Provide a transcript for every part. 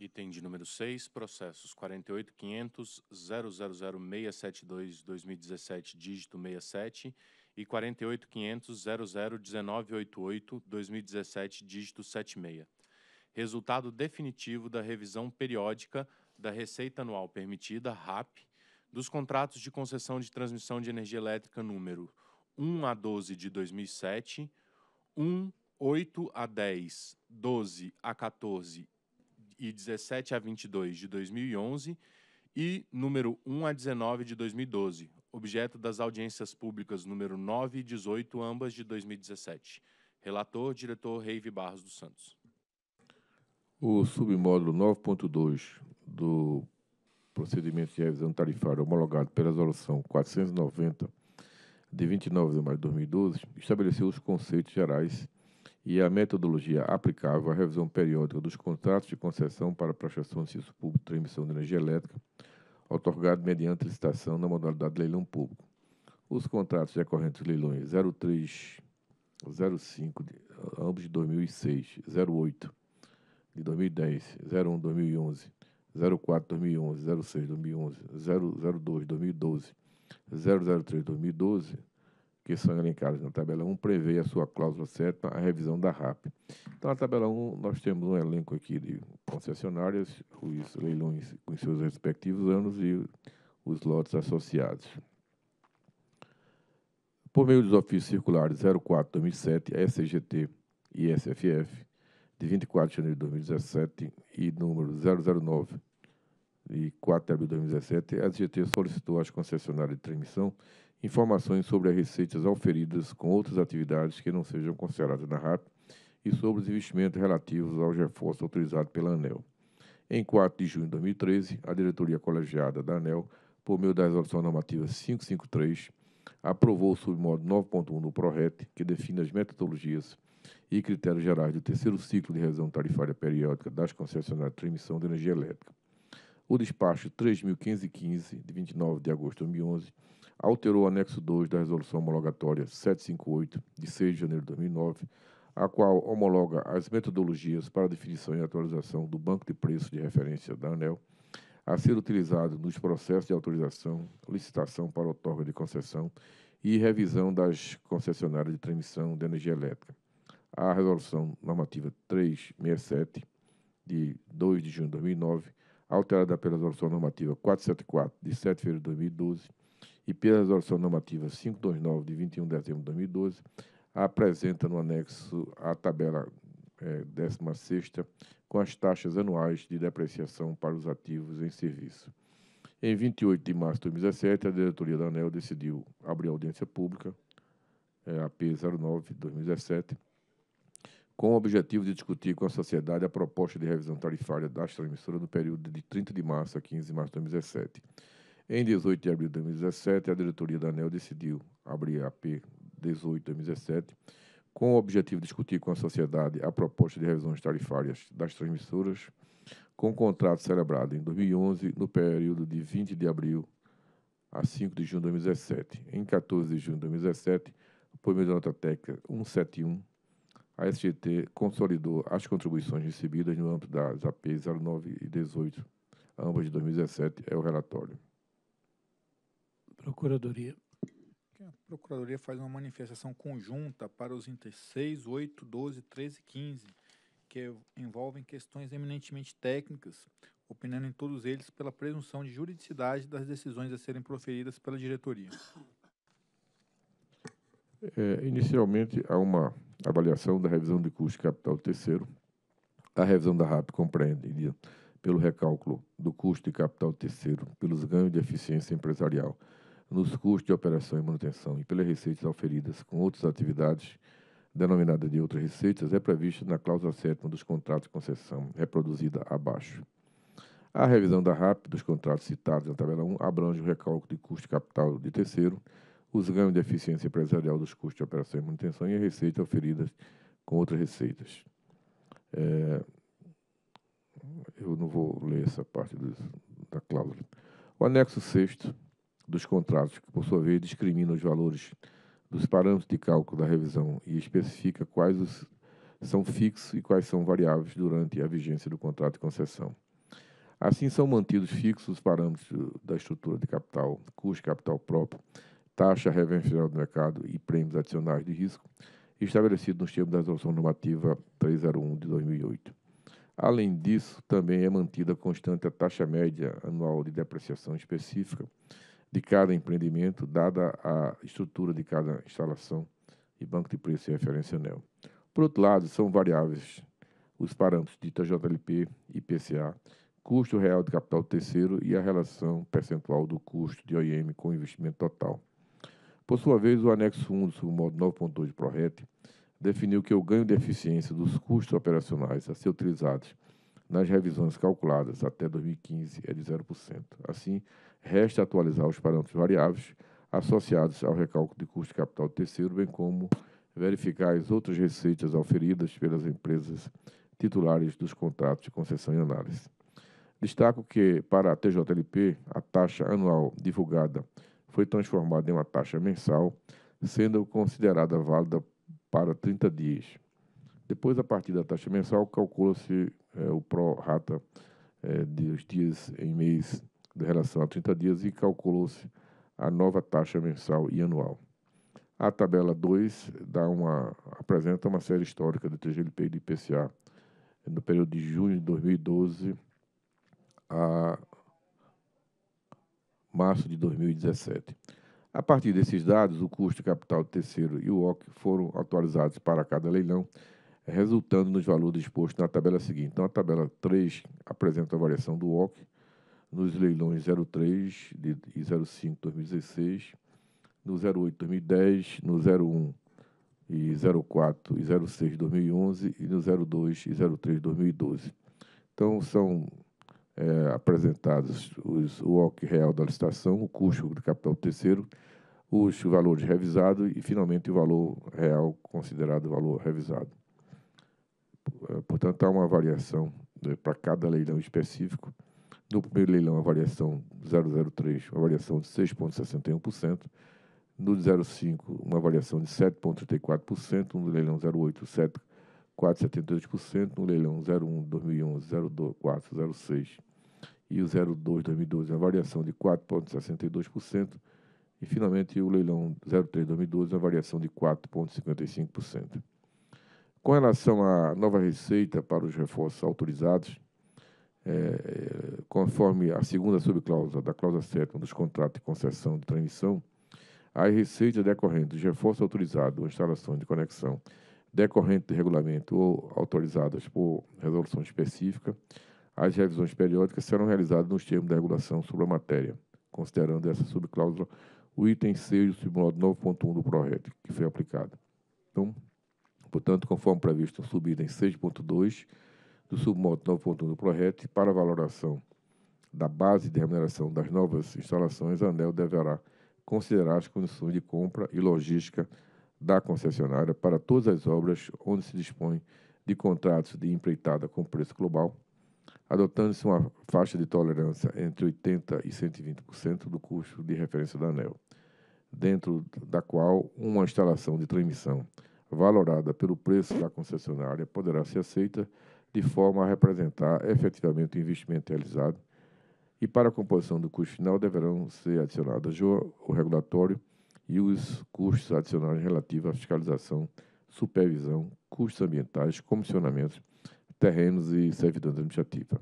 Item de número 6, processos 48.500.000672-2017, dígito 67, e 48.500.001988-2017, dígito 76. Resultado definitivo da revisão periódica da Receita Anual Permitida, RAP, dos contratos de concessão de transmissão de energia elétrica número 1 a 12 de 2007, 1, 8 a 10, 12 a 14 e 17 a 22 de 2011 e número 1 a 19 de 2012, objeto das audiências públicas número 9 e 18, ambas de 2017. Relator, diretor Reive Barros dos Santos. O submódulo 9.2 do procedimento de revisão tarifária homologado pela resolução 490 de 29 de maio de 2012 estabeleceu os conceitos gerais e a metodologia aplicável à revisão periódica dos contratos de concessão para prestação de serviço público de transmissão de energia elétrica, otorgado mediante licitação na modalidade de leilão público. Os contratos decorrentes dos leilões 03, 05, ambos de 2006, 08 de 2010, 01 2011, 04 2011, 06 2011, 002 2012, 003 2012, que são elencadas na tabela 1 prevê a sua cláusula certa a revisão da RAP. Então, na tabela 1, nós temos um elenco aqui de concessionárias, os leilões com seus respectivos anos e os lotes associados. Por meio dos ofícios circulares 04-2007, SCGT e SFF, de 24 de janeiro de 2017 e número 009 de 4 de abril de 2017, a SGT solicitou às concessionárias de transmissão informações sobre as receitas auferidas com outras atividades que não sejam consideradas na RAP e sobre os investimentos relativos aos reforços autorizados pela ANEL. Em 4 de junho de 2013, a diretoria colegiada da ANEL, por meio da resolução normativa 553, aprovou o submódulo 9.1 do PRORET, que define as metodologias e critérios gerais do terceiro ciclo de revisão tarifária periódica das concessionárias de transmissão de energia elétrica. O despacho 3.515, de 29 de agosto de 2011, alterou o anexo 2 da Resolução Homologatória 758, de 6 de janeiro de 2009, a qual homologa as metodologias para definição e atualização do banco de preços de referência da ANEL, a ser utilizado nos processos de autorização, licitação para outorga de concessão e revisão das concessionárias de transmissão de energia elétrica. A Resolução Normativa 367, de 2 de junho de 2009, alterada pela Resolução Normativa 474, de 7 de fevereiro de 2012, e pela Resolução Normativa 529, de 21 de dezembro de 2012, apresenta no anexo a tabela é, 16 com as taxas anuais de depreciação para os ativos em serviço. Em 28 de março de 2017, a diretoria da ANEL decidiu abrir audiência pública, é, AP 09 2017, com o objetivo de discutir com a sociedade a proposta de revisão tarifária das transmissoras no período de 30 de março a 15 de março de 2017. Em 18 de abril de 2017, a diretoria da ANEL decidiu abrir a P 18 2017 com o objetivo de discutir com a sociedade a proposta de revisões tarifárias das transmissoras com o contrato celebrado em 2011 no período de 20 de abril a 5 de junho de 2017. Em 14 de junho de 2017, por meio da nota técnica 171, a SGT consolidou as contribuições recebidas no âmbito das AP 09 e 18, ambas de 2017, é o relatório. Procuradoria. A Procuradoria faz uma manifestação conjunta para os itens 6, 8, 12, 13 e 15, que envolvem questões eminentemente técnicas, opinando em todos eles pela presunção de juridicidade das decisões a serem proferidas pela diretoria. É, inicialmente, há uma avaliação da revisão de custo de capital do terceiro. A revisão da RAP compreende pelo recálculo do custo de capital do terceiro, pelos ganhos de eficiência empresarial, nos custos de operação e manutenção e pelas receitas oferidas com outras atividades denominada de outras receitas, é prevista na cláusula 7 dos contratos de concessão, reproduzida abaixo. A revisão da RAP dos contratos citados na tabela 1 abrange o recálculo de custo de capital de terceiro, os ganhos de eficiência empresarial dos custos de operação e manutenção e a receita oferida com outras receitas. É, eu não vou ler essa parte do, da cláusula. O anexo sexto dos contratos, que por sua vez discrimina os valores dos parâmetros de cálculo da revisão e especifica quais os, são fixos e quais são variáveis durante a vigência do contrato de concessão. Assim, são mantidos fixos os parâmetros da estrutura de capital, custo capital próprio, taxa referencial do mercado e prêmios adicionais de risco, estabelecido nos termos da Resolução Normativa 301 de 2008. Além disso, também é mantida constante a taxa média anual de depreciação específica de cada empreendimento, dada a estrutura de cada instalação e banco de preço e referência anel. Por outro lado, são variáveis os parâmetros de TJLP e IPCA, custo real de capital terceiro e a relação percentual do custo de OIM com o investimento total. Por sua vez, o anexo 1 do submodo 9.2 de PRORET definiu que o ganho de eficiência dos custos operacionais a ser utilizados nas revisões calculadas até 2015 é de 0%. Assim, resta atualizar os parâmetros variáveis associados ao recálculo de custo de capital do terceiro, bem como verificar as outras receitas oferidas pelas empresas titulares dos contratos de concessão e análise. Destaco que, para a TJLP, a taxa anual divulgada foi transformada em uma taxa mensal, sendo considerada válida para 30 dias. Depois, a partir da taxa mensal, calcula-se é, o pró-rata é, dos dias em mês de relação a 30 dias e calculou-se a nova taxa mensal e anual. A tabela 2 dá uma, apresenta uma série histórica do TGLP e do IPCA no período de junho de 2012 a março de 2017. A partir desses dados, o custo capital de terceiro e o OC foram atualizados para cada leilão, resultando nos valores expostos na tabela seguinte. Então, a tabela 3 apresenta a variação do OC nos leilões 03 e 05 2016, no 08 2010, no 01 e 04 e 06 2011 e no 02 e 03 2012. Então, são é, apresentados os, o OC real da licitação, o custo do capital terceiro, o valor de revisado e, finalmente, o valor real considerado valor revisado. É, portanto, há uma variação né, para cada leilão específico. No primeiro leilão, a variação 003, uma variação de 6,61%. No de 05, uma variação de 7,34%. No leilão 08, 7,472%. No leilão 01, 2011, 04, 06, e o 02 2012 a variação de 4,62% e finalmente o leilão 03 2012 a variação de 4,55%. Com relação à nova receita para os reforços autorizados, é, conforme a segunda subcláusula da cláusula 7 dos contratos de concessão de transmissão, as receitas decorrentes dos reforços autorizados ou instalações de conexão decorrente de regulamento ou autorizadas por resolução específica as revisões periódicas serão realizadas nos termos da regulação sobre a matéria, considerando essa subcláusula o item 6 do submodo 9.1 do PRORET, que foi aplicado. Então, portanto, conforme previsto no subitem 6.2 do submodo 9.1 do PRORET, para valoração da base de remuneração das novas instalações, a ANEL deverá considerar as condições de compra e logística da concessionária para todas as obras onde se dispõe de contratos de empreitada com preço global, adotando-se uma faixa de tolerância entre 80% e 120% do custo de referência da ANEL, dentro da qual uma instalação de transmissão valorada pelo preço da concessionária poderá ser aceita de forma a representar efetivamente o investimento realizado e para a composição do custo final deverão ser adicionadas o regulatório e os custos adicionais relativos à fiscalização, supervisão, custos ambientais, comissionamentos, terrenos e servidão administrativa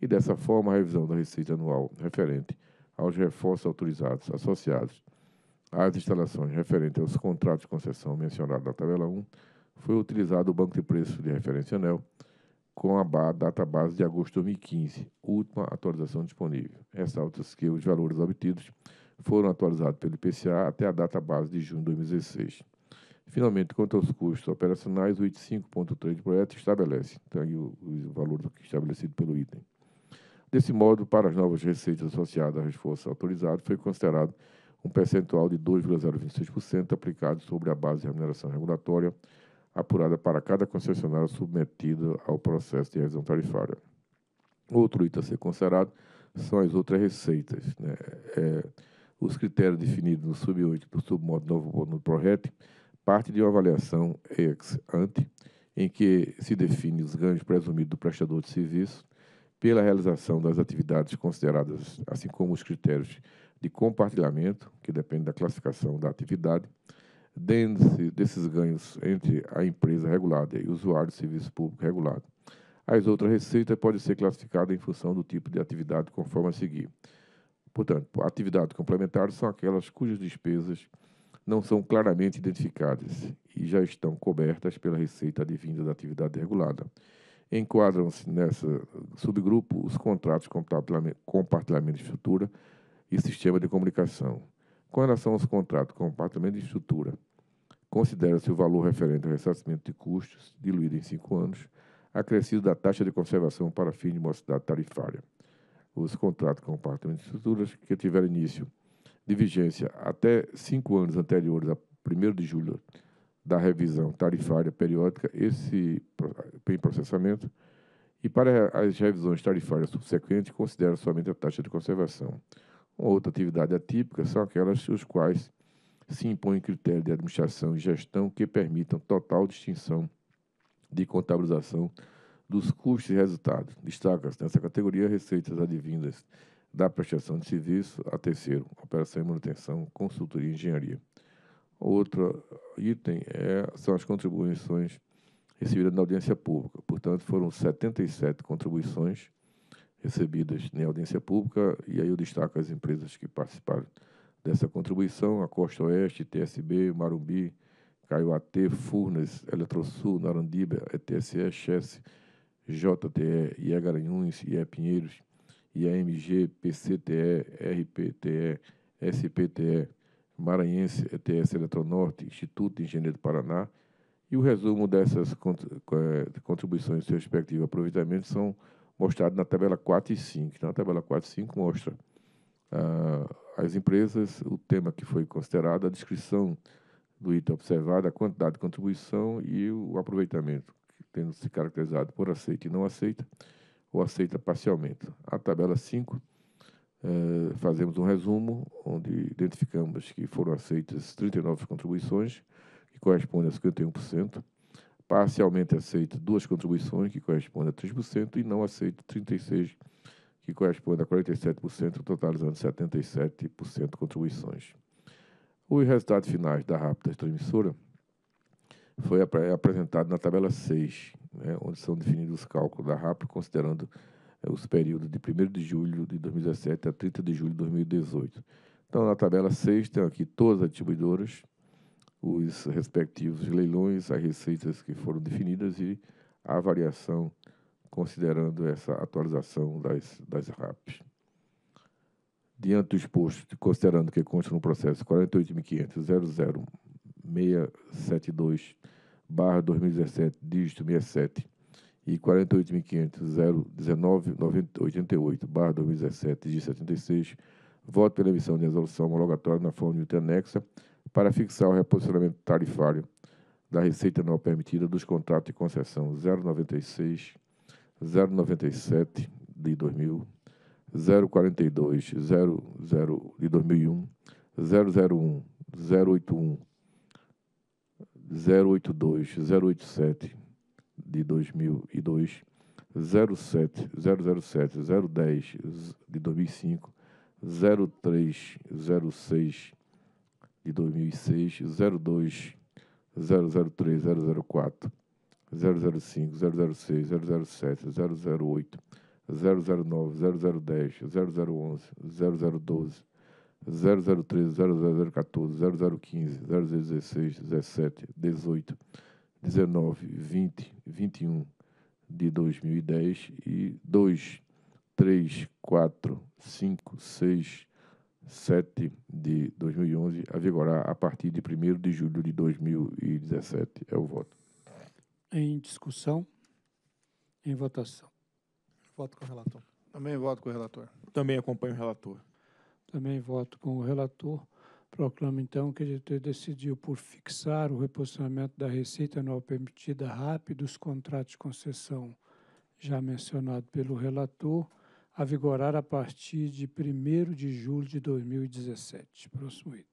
e, dessa forma, a revisão da receita anual referente aos reforços autorizados associados às instalações referente aos contratos de concessão mencionados na tabela 1, foi utilizado o banco de preços de referência ANEL com a data base de agosto de 2015, última atualização disponível. Ressalta-se que os valores obtidos foram atualizados pelo IPCA até a data base de junho de 2016. Finalmente, quanto aos custos operacionais, o 85.3 5.3 do projeto estabelece então, o, o valor estabelecido pelo item Desse modo, para as novas receitas associadas à reforço autorizado, foi considerado um percentual de 2,026% aplicado sobre a base de remuneração regulatória apurada para cada concessionária submetida ao processo de revisão tarifária. Outro item a ser considerado são as outras receitas. Né? É, os critérios definidos no sub-8 do submodo novo no PRORET parte de uma avaliação ex ante, em que se define os ganhos presumidos do prestador de serviço, pela realização das atividades consideradas, assim como os critérios de compartilhamento, que depende da classificação da atividade, dentro desses ganhos entre a empresa regulada e o usuário do serviço público regulado. As outras receitas podem ser classificadas em função do tipo de atividade conforme a seguir. Portanto, atividades complementares são aquelas cujas despesas não são claramente identificadas e já estão cobertas pela receita advinda da atividade regulada Enquadram-se nesse subgrupo os contratos de compartilhamento de estrutura e sistema de comunicação. Com relação aos contratos de compartilhamento de estrutura, considera-se o valor referente ao ressarcimento de custos, diluído em cinco anos, acrescido da taxa de conservação para fim de mocidade tarifária. Os contratos de compartilhamento de estruturas que tiveram início de vigência até cinco anos anteriores a 1 de julho da revisão tarifária periódica esse em processamento e para as revisões tarifárias subsequentes considera somente a taxa de conservação. Uma outra atividade atípica são aquelas os quais se impõem critérios de administração e gestão que permitam total distinção de contabilização dos custos e resultados. Destaca-se nessa categoria receitas advindas da prestação de serviço a terceiro, operação e manutenção, consultoria e engenharia. Outro item é, são as contribuições recebidas na audiência pública. Portanto, foram 77 contribuições recebidas na audiência pública, e aí eu destaco as empresas que participaram dessa contribuição, a Costa Oeste, TSB, Marumbi, Caiuatê, Furnas, Eletrosul, Narandiba, ETSE, Chess, JTE, IE Garanhuns, IE Pinheiros, IAMG, PCTE, RPTE, SPTE, Maranhense, ETS Eletronorte, Instituto de Engenharia do Paraná, e o resumo dessas é, contribuições e seu respectivo aproveitamento são mostrados na tabela 4 e 5. Então, a tabela 4 e 5 mostra ah, as empresas, o tema que foi considerado, a descrição do item observado, a quantidade de contribuição e o aproveitamento, tendo se caracterizado por aceita e não aceita, ou aceita parcialmente. A tabela 5 eh, fazemos um resumo onde identificamos que foram aceitas 39 contribuições, que correspondem a 51%, parcialmente aceita duas contribuições, que correspondem a 3%, e não aceito 36, que correspondem a 47%, totalizando 77% de contribuições. Os resultados finais da rápida transmissora foi ap apresentado na tabela 6, né, onde são definidos os cálculos da RAP, considerando é os períodos de 1 de julho de 2017 a 30 de julho de 2018. Então, na tabela 6, tem aqui todas as distribuidoras, os respectivos leilões, as receitas que foram definidas e a variação considerando essa atualização das, das RAPs. Diante do exposto, considerando que consta no processo 48.500.00672 barra 2017, dígito 67, e 48.500.019.88-2017 de 76, voto pela emissão de resolução homologatória na forma de anexa para fixar o reposicionamento tarifário da receita não permitida dos contratos de concessão 096, 097 de 2000, 042, 00 de 2001, 001, 081, 082, 087, de 2002, 07 007 010 de 2005, 03 06 de 2006, 02 003 004 005 006 007 008 009 0010 011 0012 003 0014 0015 016 17 18 19, 20, 21 de 2010 e 2, 3, 4, 5, 6, 7 de 2011 a vigorar a partir de 1 de julho de 2017. É o voto. Em discussão? Em votação? Voto com o relator. Também voto com o relator. Também acompanho o relator. Também voto com o relator. Proclamo, então, que a diretoria decidiu por fixar o reposicionamento da receita anual permitida rápido dos contratos de concessão já mencionado pelo relator, a vigorar a partir de 1 de julho de 2017. Próximo item.